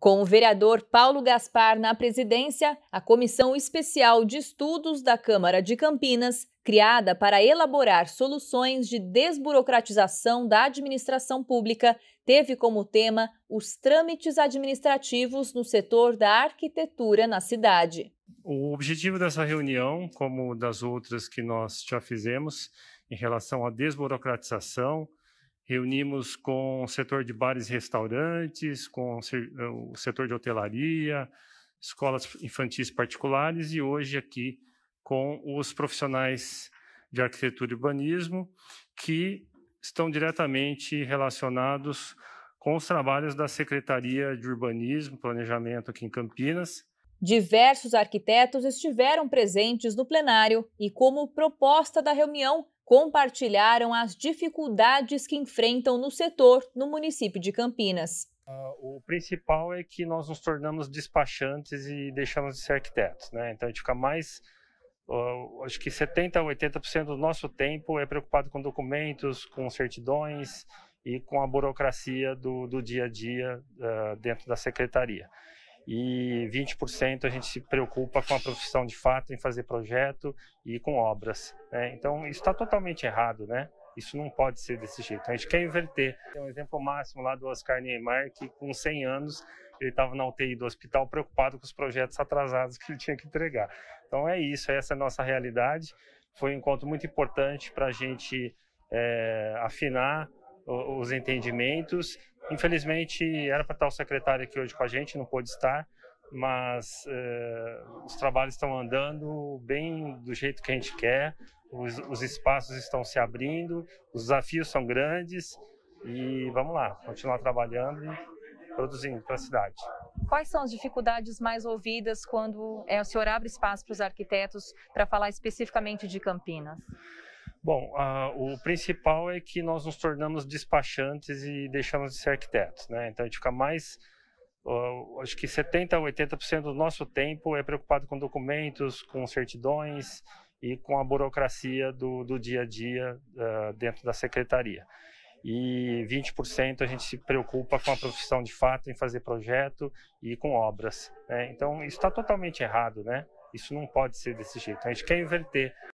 Com o vereador Paulo Gaspar na presidência, a Comissão Especial de Estudos da Câmara de Campinas, criada para elaborar soluções de desburocratização da administração pública, teve como tema os trâmites administrativos no setor da arquitetura na cidade. O objetivo dessa reunião, como das outras que nós já fizemos, em relação à desburocratização, reunimos com o setor de bares e restaurantes, com eh, o setor de hotelaria, escolas infantis particulares e hoje aqui com os profissionais de arquitetura e urbanismo que estão diretamente relacionados com os trabalhos da Secretaria de Urbanismo e Planejamento aqui em Campinas Diversos arquitetos estiveram presentes no plenário e, como proposta da reunião, compartilharam as dificuldades que enfrentam no setor no município de Campinas. Ah, o principal é que nós nos tornamos despachantes e deixamos de ser arquitetos, né? Então a gente fica mais acho que 70% a 80% do nosso tempo é preocupado com documentos, com certidões e com a burocracia do, do dia a dia uh, dentro da secretaria e 20% a gente se preocupa com a profissão de fato, em fazer projeto e com obras. Né? Então, isso está totalmente errado, né? Isso não pode ser desse jeito. A gente quer inverter. Tem um exemplo máximo lá do Oscar Neymar, que com 100 anos ele estava na UTI do hospital preocupado com os projetos atrasados que ele tinha que entregar. Então é isso, é essa é a nossa realidade. Foi um encontro muito importante para a gente é, afinar os entendimentos Infelizmente, era para estar o secretário aqui hoje com a gente, não pôde estar, mas eh, os trabalhos estão andando bem do jeito que a gente quer, os, os espaços estão se abrindo, os desafios são grandes e vamos lá, continuar trabalhando e produzindo para a cidade. Quais são as dificuldades mais ouvidas quando é, o senhor abre espaço para os arquitetos para falar especificamente de Campinas? Bom, o principal é que nós nos tornamos despachantes e deixamos de ser arquitetos, né? Então a gente fica mais Uh, acho que 70% a 80% do nosso tempo é preocupado com documentos, com certidões e com a burocracia do, do dia a dia uh, dentro da secretaria. E 20% a gente se preocupa com a profissão de fato, em fazer projeto e com obras. Né? Então, isso está totalmente errado, né? Isso não pode ser desse jeito. a gente quer inverter.